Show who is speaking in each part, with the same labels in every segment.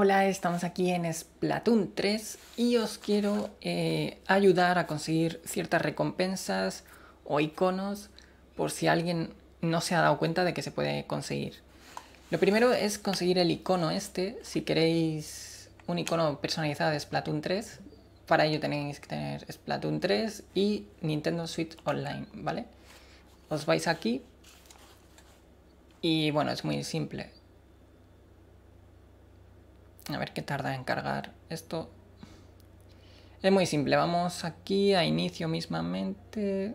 Speaker 1: Hola, estamos aquí en Splatoon 3 y os quiero eh, ayudar a conseguir ciertas recompensas o iconos por si alguien no se ha dado cuenta de que se puede conseguir. Lo primero es conseguir el icono este, si queréis un icono personalizado de Splatoon 3, para ello tenéis que tener Splatoon 3 y Nintendo Switch Online, ¿vale? Os vais aquí y bueno, es muy simple a ver qué tarda en cargar esto. Es muy simple, vamos aquí a inicio mismamente.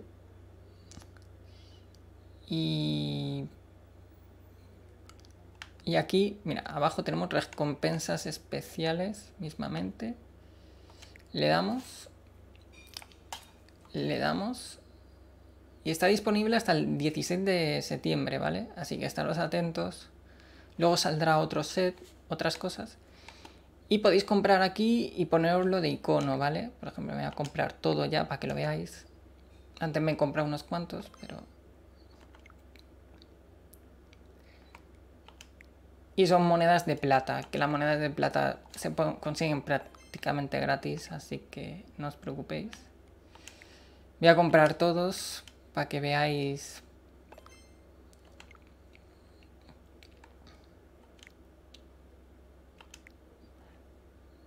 Speaker 1: Y... aquí, mira, abajo tenemos recompensas especiales mismamente. Le damos. Le damos. Y está disponible hasta el 16 de septiembre, ¿vale? Así que estaros atentos. Luego saldrá otro set, otras cosas. Y podéis comprar aquí y ponerlo de icono, ¿vale? Por ejemplo, voy a comprar todo ya para que lo veáis. Antes me he comprado unos cuantos, pero... Y son monedas de plata, que las monedas de plata se consiguen prácticamente gratis, así que no os preocupéis. Voy a comprar todos para que veáis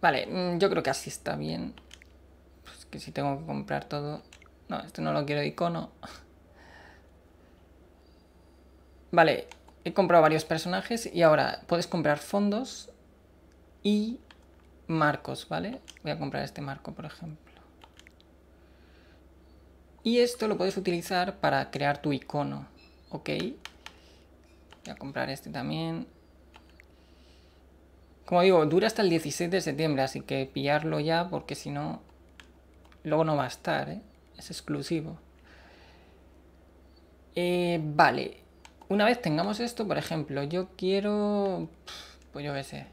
Speaker 1: Vale, mm, yo creo que así está bien. Pues que si tengo que comprar todo... No, este no lo quiero de icono. Vale, he comprado varios personajes y ahora puedes comprar fondos y marcos, ¿vale? Voy a comprar este marco, por ejemplo. Y esto lo puedes utilizar para crear tu icono, ¿ok? Voy a comprar este también. Como digo, dura hasta el 16 de septiembre, así que pillarlo ya porque si no, luego no va a estar, ¿eh? Es exclusivo. Eh, vale, una vez tengamos esto, por ejemplo, yo quiero, pues yo qué sé,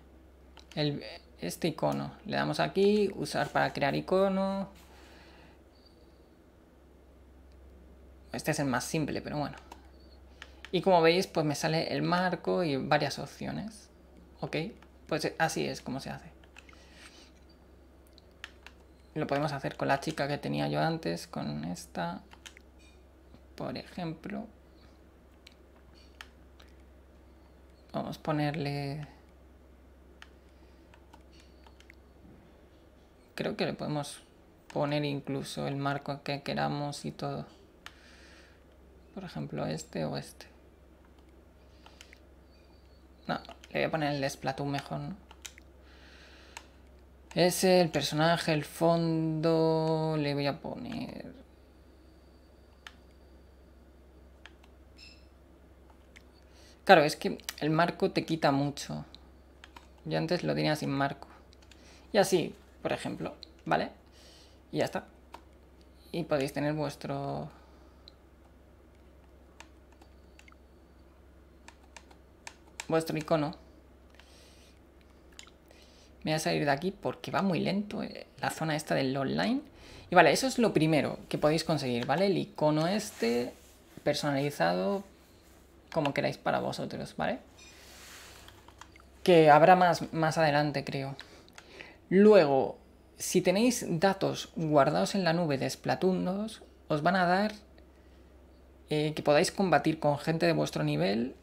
Speaker 1: este icono. Le damos aquí, usar para crear icono. Este es el más simple, pero bueno. Y como veis, pues me sale el marco y varias opciones. ¿Ok? Pues eh, así es como se hace. Lo podemos hacer con la chica que tenía yo antes, con esta, por ejemplo. Vamos a ponerle... Creo que le podemos poner incluso el marco que queramos y todo. Por ejemplo, este o este. No, voy a poner el de mejor, Ese, el personaje, el fondo... Le voy a poner... Claro, es que el marco te quita mucho. Yo antes lo tenía sin marco. Y así, por ejemplo, ¿vale? Y ya está. Y podéis tener vuestro... Vuestro icono. Me voy a salir de aquí porque va muy lento eh, la zona esta del online. Y vale, eso es lo primero que podéis conseguir, ¿vale? El icono este personalizado como queráis para vosotros, ¿vale? Que habrá más, más adelante, creo. Luego, si tenéis datos guardados en la nube de Splatoon os van a dar eh, que podáis combatir con gente de vuestro nivel.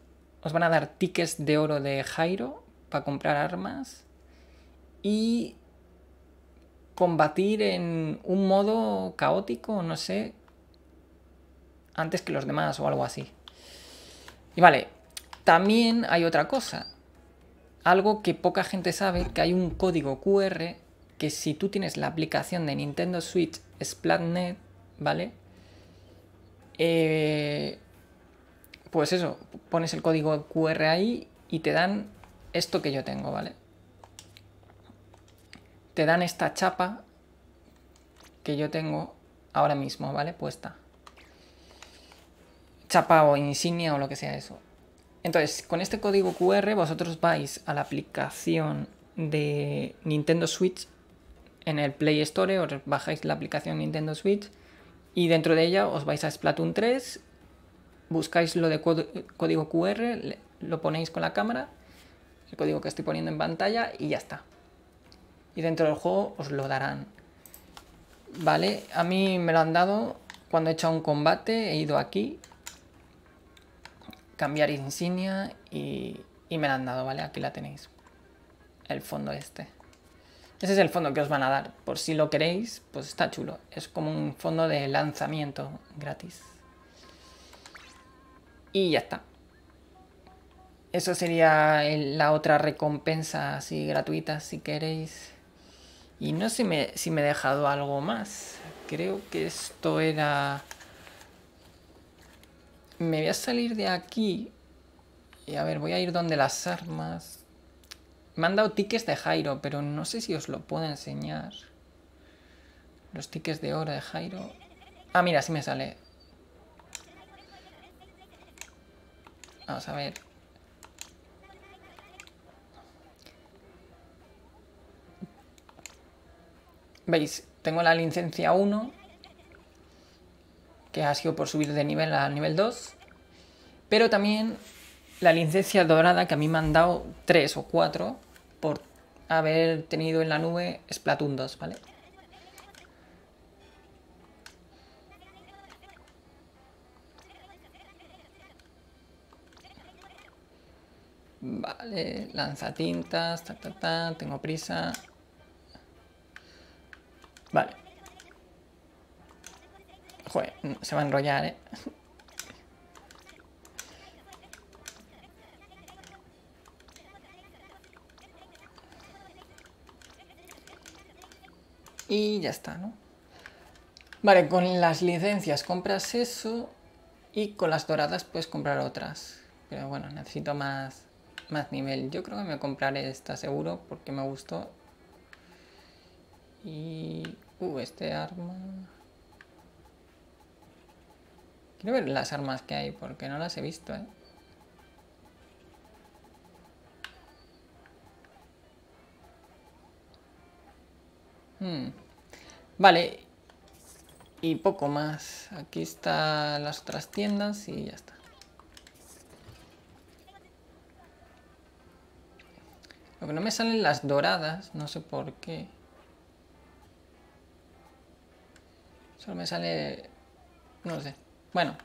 Speaker 1: Os van a dar tickets de oro de Jairo para comprar armas y combatir en un modo caótico, no sé, antes que los demás o algo así. Y vale, también hay otra cosa, algo que poca gente sabe, que hay un código QR que si tú tienes la aplicación de Nintendo Switch Splatnet, ¿vale? Eh, pues eso, pones el código QR ahí y te dan esto que yo tengo, ¿vale? te dan esta chapa que yo tengo ahora mismo, ¿vale? Puesta. Chapa o insignia o lo que sea eso. Entonces, con este código QR vosotros vais a la aplicación de Nintendo Switch en el Play Store, os bajáis la aplicación Nintendo Switch y dentro de ella os vais a Splatoon 3, buscáis lo de código QR, lo ponéis con la cámara, el código que estoy poniendo en pantalla y ya está y dentro del juego os lo darán. Vale, a mí me lo han dado cuando he hecho un combate, he ido aquí, cambiar insignia y, y me lo han dado, ¿vale? Aquí la tenéis, el fondo este. Ese es el fondo que os van a dar, por si lo queréis, pues está chulo. Es como un fondo de lanzamiento gratis. Y ya está. Eso sería la otra recompensa así gratuita si queréis. Y no sé si me, he dejado algo más. Creo que esto era... Me voy a salir de aquí. Y a ver, voy a ir donde las armas. Me han dado tickets de Jairo, pero no sé si os lo puedo enseñar. Los tickets de oro de Jairo. Ah, mira, sí me sale. Vamos a ver. Veis, tengo la licencia 1, que ha sido por subir de nivel a nivel 2, pero también la licencia dorada que a mí me han dado 3 o 4 por haber tenido en la nube Splatoon 2, ¿vale? Vale, lanzatintas, ta, ta, ta, tengo prisa. Vale. Joder, se va a enrollar, ¿eh? Y ya está, ¿no? Vale, con las licencias compras eso y con las doradas puedes comprar otras. Pero bueno, necesito más, más nivel. Yo creo que me compraré esta seguro porque me gustó y... Uh, este arma... Quiero ver las armas que hay, porque no las he visto, ¿eh? Hmm. Vale. Y poco más. Aquí están las otras tiendas y ya está. Lo que no me salen las doradas, no sé por qué. Solo me sale... No lo sé. Bueno,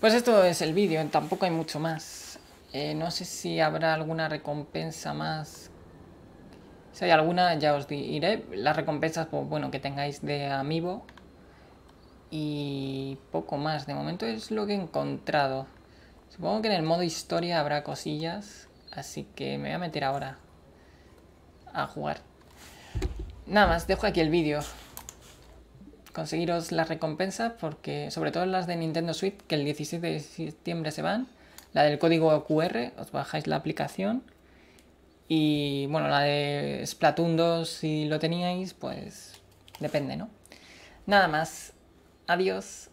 Speaker 1: pues esto es el vídeo, tampoco hay mucho más. Eh, no sé si habrá alguna recompensa más. Si hay alguna, ya os diré. Las recompensas, pues bueno, que tengáis de amigo Y poco más. De momento es lo que he encontrado. Supongo que en el modo historia habrá cosillas. Así que me voy a meter ahora a jugar. Nada más, dejo aquí el vídeo conseguiros la recompensa porque sobre todo las de Nintendo Switch, que el 17 de septiembre se van, la del código QR, os bajáis la aplicación, y bueno, la de Splatoon 2, si lo teníais, pues depende, ¿no? Nada más, adiós.